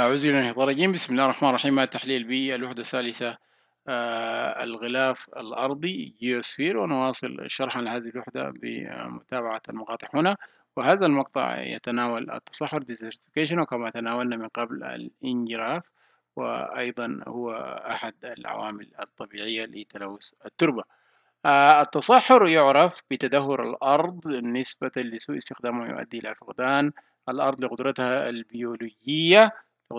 عزل الانحطاط الرجيم بسم الله الرحمن الرحيم مع تحليل بي الوحدة الثالثة آه، الغلاف الأرضي جيوسفير ونواصل شرحا لهذه الوحدة بمتابعة المقاطع هنا وهذا المقطع يتناول التصحر ديزرتيفيكيشن وكما تناولنا من قبل الانجراف وأيضا هو أحد العوامل الطبيعية لتلوث التربة آه، التصحر يعرف بتدهور الأرض نسبة لسوء استخدامه يؤدي إلى فقدان الأرض لقدرتها البيولوجية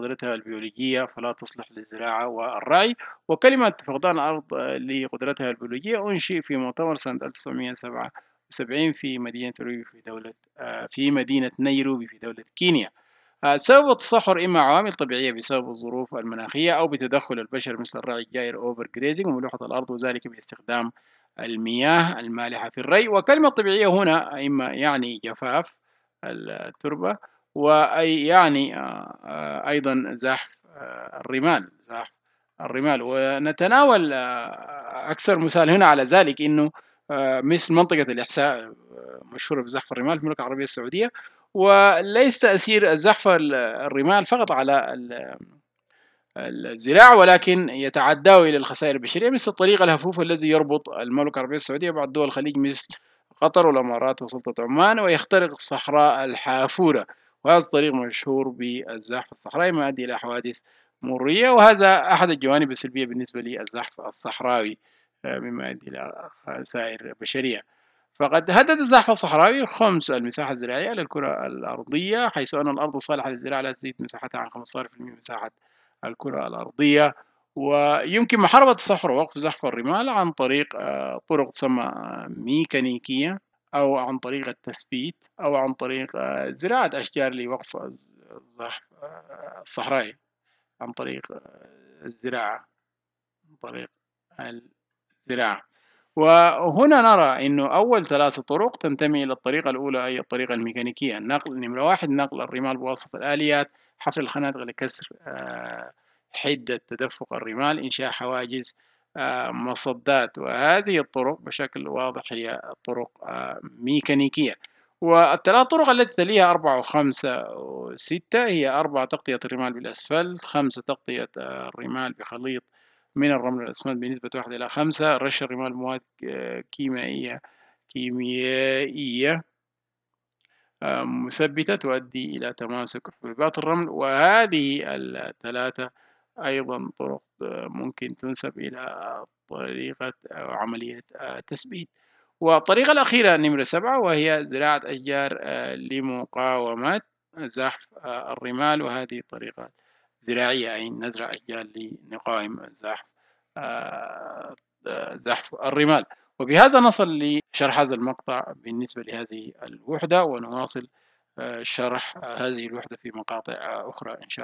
قدرتها البيولوجية فلا تصلح للزراعة والرعي وكلمة فقدان الأرض لقدرتها البيولوجية أنشئ في مؤتمر سنة 1977 في مدينة نيروبي في دولة آه، في مدينة نيروبي في دولة كينيا آه، سبب التصحر إما عوامل طبيعية بسبب الظروف المناخية أو بتدخل البشر مثل الرعي الجائر أوفر جريزنج وملوحة الأرض وذلك باستخدام المياه المالحة في الري وكلمة طبيعية هنا إما يعني جفاف التربة يعني آه، آه، أيضا زحف آه، الرمال زحف الرمال ونتناول أكثر مثال هنا على ذلك أنه مثل منطقة الإحساء مشهورة بزحف الرمال في المملكة العربية السعودية وليس تأثير زحف الرمال فقط على الزراعة ولكن يتعداه إلى الخسائر البشرية مثل الطريق الهفوف الذي يربط المملكة العربية السعودية بعض دول الخليج مثل قطر والامارات وسلطه عمان ويخترق صحراء الحافوره وهذا الطريق مشهور بالزحف الصحراوي ما أدى إلى حوادث مرية وهذا أحد الجوانب السلبية بالنسبة للزحف الصحراوي آه، مما أدى إلى خسائر بشرية فقد هدد الزحف الصحراوي خمس المساحة الزراعية للكرة الأرضية حيث أن الأرض الصالحة للزراعة لا تزيد مساحتها عن 15% من مساحة الكرة الأرضية ويمكن محاربة الصحر ووقف زحف الرمال عن طريق آه، طرق تسمى ميكانيكية أو عن طريق التثبيت أو عن طريق آه، زراعة أشجار لوقف الزحف آه، الصحراوي عن طريق آه، الزراعة عن طريق الزراعة وهنا نرى أنه أول ثلاث طرق تنتمي إلى الطريقة الأولى أي الطريقة الميكانيكية النقل نمرة واحد نقل الرمال بواسطة الآليات حفر الخنادق لكسر حدة تدفق الرمال إنشاء حواجز مصدات وهذه الطرق بشكل واضح هي طرق آه، ميكانيكية والثلاث طرق التي تليها أربعة وخمسة وستة هي أربعة تغطية الرمال بالأسفلت خمسة تغطية آه، الرمال بخليط من الرمل والأسفلت بنسبة واحد إلى خمسة رش الرمال مواد آه، كيميائية كيميائية مثبتة تؤدي إلى تماسك حبوبات الرمل وهذه الثلاثة أيضا طرق آه، ممكن تنسب إلى طريقة أو آه، عملية آه، تثبيت والطريقة الأخيرة نمرة سبعة وهي زراعة أشجار لمقاومة زحف الرمال وهذه طريقة زراعية أي نزرع أشجار لنقاوم زحف زحف الرمال وبهذا نصل لشرح هذا المقطع بالنسبة لهذه الوحدة ونواصل شرح هذه الوحدة في مقاطع أخرى إن شاء الله